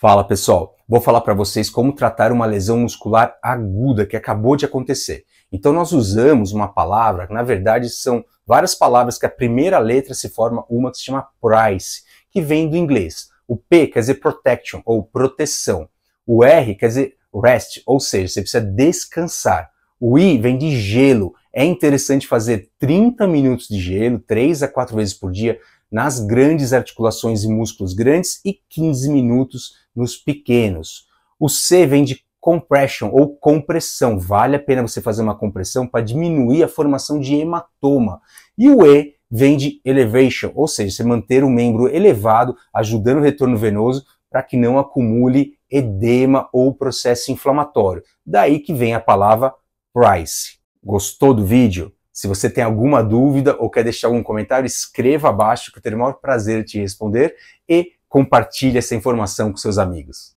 Fala pessoal, vou falar para vocês como tratar uma lesão muscular aguda que acabou de acontecer. Então nós usamos uma palavra, na verdade são várias palavras que a primeira letra se forma uma que se chama price, que vem do inglês. O P quer dizer protection ou proteção. O R quer dizer rest, ou seja, você precisa descansar. O I vem de gelo. É interessante fazer 30 minutos de gelo, 3 a 4 vezes por dia, nas grandes articulações e músculos grandes e 15 minutos nos pequenos. O C vem de compression ou compressão. Vale a pena você fazer uma compressão para diminuir a formação de hematoma. E o E vem de elevation, ou seja, você manter o membro elevado, ajudando o retorno venoso para que não acumule edema ou processo inflamatório. Daí que vem a palavra Price. Gostou do vídeo? Se você tem alguma dúvida ou quer deixar algum comentário, escreva abaixo que eu terei o maior prazer de te responder e compartilhe essa informação com seus amigos.